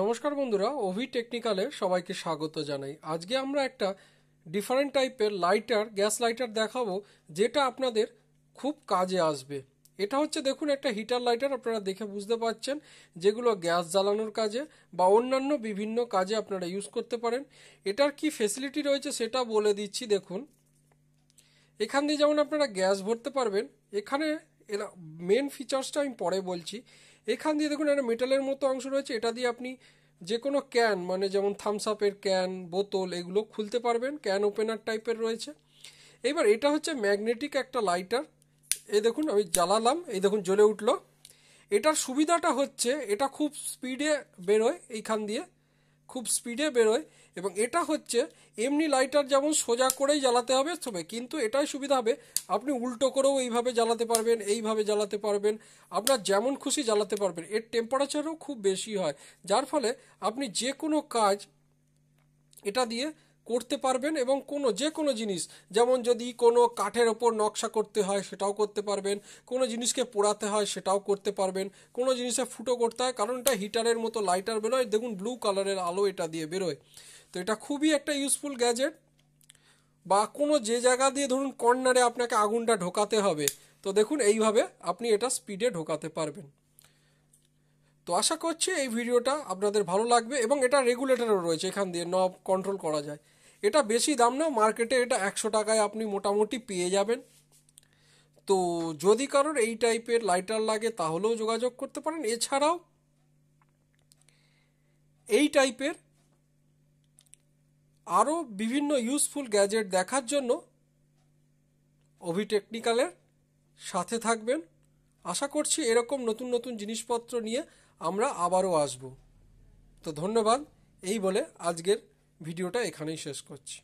নমস্কার বন্ধুরা ওভি টেকনিক্যালে সবাইকে স্বাগত জানাই আজকে আমরা একটা ডিফারেন্ট টাইপের লাইটার গ্যাস লাইটার দেখাবো যেটা আপনাদের খুব কাজে আসবে এটা হচ্ছে দেখুন একটা হিটার লাইটার আপনারা দেখে বুঝতে পারছেন যেগুলো গ্যাস জ্বালানোর কাজে বা অন্যান্য বিভিন্ন কাজে আপনারা ইউজ করতে পারেন এটার কি ফেসিলিটি রয়েছে সেটা বলে দিচ্ছি দেখুন এখান দিয়ে যেমন আপনারা গ্যাস ভরতে পারবেন এখানে এরা মেন ফিচার্সটা আমি পরে বলছি এখান দিয়ে দেখুন একটা মেটালের মতো অংশ রয়েছে এটা দিয়ে আপনি যে কোনো ক্যান মানে যেমন থামস আপের ক্যান বোতল এগুলো খুলতে পারবেন ক্যান ওপেনার টাইপের রয়েছে এবার এটা হচ্ছে ম্যাগনেটিক একটা লাইটার এই দেখুন আমি জ্বালালাম এই দেখুন জ্বলে উঠলো এটার সুবিধাটা হচ্ছে এটা খুব স্পিডে বেরোয় এইখান দিয়ে খুব স্পিডে বেরোয় এবং এটা হচ্ছে এমনি লাইটার যেমন সোজা করেই জ্বালাতে হবে তবে কিন্তু এটাই সুবিধা হবে আপনি উল্টো করেও এইভাবে জ্বালাতে পারবেন এইভাবে জ্বালাতে পারবেন আপনার যেমন খুশি জ্বালাতে পারবেন এর টেম্পারেচারও খুব বেশি হয় যার ফলে আপনি যে কোনো কাজ এটা দিয়ে করতে পারবেন এবং কোনো যে কোনো জিনিস যেমন যদি কোনো কাঠের ওপর নকশা করতে হয় সেটাও করতে পারবেন কোনো জিনিসকে পোড়াতে হয় সেটাও করতে পারবেন কোনো জিনিসে ফুটো করতে হয় কারণ এটা হিটারের মতো লাইটার বেরোয় দেখুন ব্লু কালারের আলো এটা দিয়ে বেরোয় তো এটা খুবই একটা ইউজফুল গ্যাজেট বা কোনো যে জায়গা দিয়ে ধরুন কর্নারে আপনাকে আগুনটা ঢোকাতে হবে তো দেখুন এইভাবে আপনি এটা স্পিডে ঢোকাতে পারবেন তো আশা করছি এই ভিডিওটা আপনাদের ভালো লাগবে এবং এটা রেগুলেটরও রয়েছে এখান দিয়ে নব কন্ট্রোল করা যায় এটা বেশি দাম না মার্কেটে এটা একশো টাকায় আপনি মোটামুটি পেয়ে যাবেন তো যদি কারোর এই টাইপের লাইটার লাগে তাহলেও যোগাযোগ করতে পারেন এছাড়াও এই টাইপের আরও বিভিন্ন ইউজফুল গ্যাজেট দেখার জন্য অভি টেকনিক্যালের সাথে থাকবেন আশা করছি এরকম নতুন নতুন জিনিসপত্র নিয়ে আমরা আবারও আসব তো ধন্যবাদ এই বলে আজকের ভিডিওটা এখানেই শেষ করছি